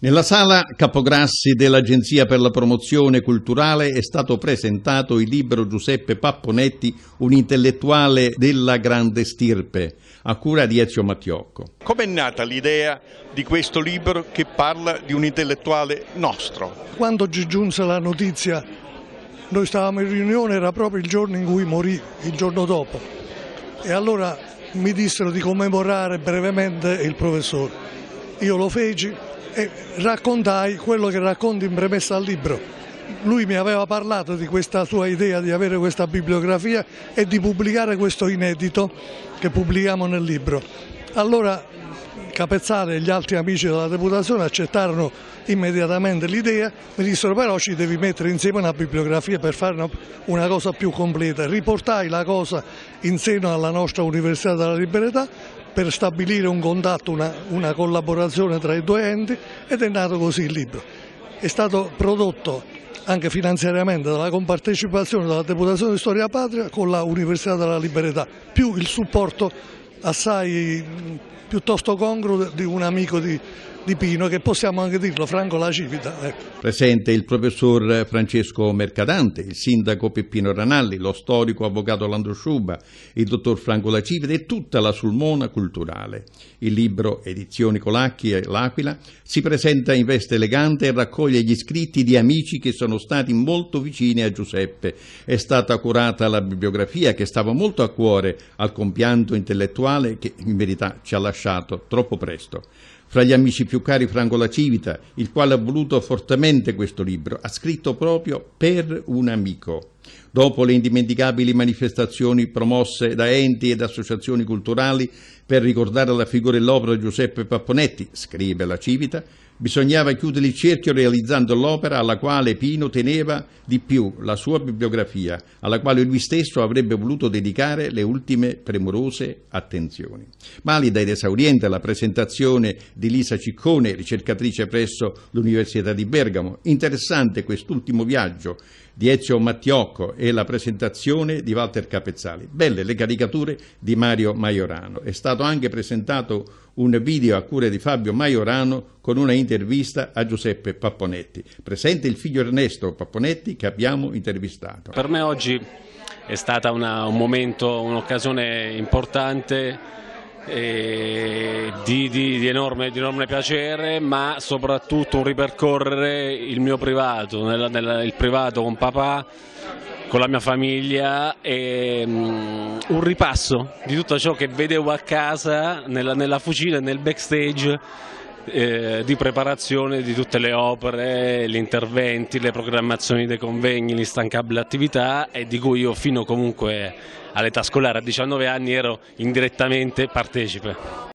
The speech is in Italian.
Nella sala Capograssi dell'Agenzia per la promozione culturale è stato presentato il libro Giuseppe Papponetti, un intellettuale della grande stirpe, a cura di Ezio Mattiocco. Com'è nata l'idea di questo libro che parla di un intellettuale nostro? Quando ci giunse la notizia, noi stavamo in riunione, era proprio il giorno in cui morì, il giorno dopo, e allora mi dissero di commemorare brevemente il professore. Io lo feci, e raccontai quello che racconti in premessa al libro. Lui mi aveva parlato di questa sua idea di avere questa bibliografia e di pubblicare questo inedito che pubblichiamo nel libro. Allora Capezzale e gli altri amici della deputazione accettarono immediatamente l'idea, mi dissero però ci devi mettere insieme una bibliografia per fare una cosa più completa. Riportai la cosa in seno alla nostra Università della Libertà, per stabilire un contatto, una, una collaborazione tra i due enti ed è nato così il libro. È stato prodotto anche finanziariamente dalla compartecipazione della Deputazione di Storia Patria con l'Università della Libertà, più il supporto assai piuttosto congruo di un amico di, di Pino che possiamo anche dirlo Franco La Civita. Ecco. Presente il professor Francesco Mercadante, il sindaco Peppino Ranalli, lo storico avvocato Lando Sciuba, il dottor Franco La Civita e tutta la Sulmona culturale. Il libro Edizioni Colacchi e L'Aquila si presenta in veste elegante e raccoglie gli scritti di amici che sono stati molto vicini a Giuseppe. È stata curata la bibliografia che stava molto a cuore al compianto intellettuale intellettuale che in verità ci ha lasciato troppo presto. Fra gli amici più cari Franco La Civita, il quale ha voluto fortemente questo libro, ha scritto proprio per un amico. Dopo le indimenticabili manifestazioni promosse da enti ed associazioni culturali per ricordare la figura e l'opera di Giuseppe Papponetti, scrive La Civita, Bisognava chiudere il cerchio realizzando l'opera alla quale Pino teneva di più, la sua bibliografia, alla quale lui stesso avrebbe voluto dedicare le ultime premurose attenzioni. Malida ed esauriente la presentazione di Lisa Ciccone, ricercatrice presso l'Università di Bergamo. Interessante quest'ultimo viaggio di Ezio Mattiocco e la presentazione di Walter Capezzali. Belle le caricature di Mario Maiorano. È stato anche presentato un video a cura di Fabio Maiorano con una intervista a Giuseppe Papponetti. Presente il figlio Ernesto Papponetti che abbiamo intervistato. Per me oggi è stata una, un momento, un'occasione importante eh, di, di, di, enorme, di, enorme, piacere, ma soprattutto un ripercorrere il mio privato, nella, nella, il privato con papà, con la mia famiglia e um, un ripasso di tutto ciò che vedevo a casa, nella, nella fucina e nel backstage eh, di preparazione di tutte le opere, gli interventi, le programmazioni dei convegni, l'instancabile attività e di cui io fino comunque all'età scolare a 19 anni ero indirettamente partecipe.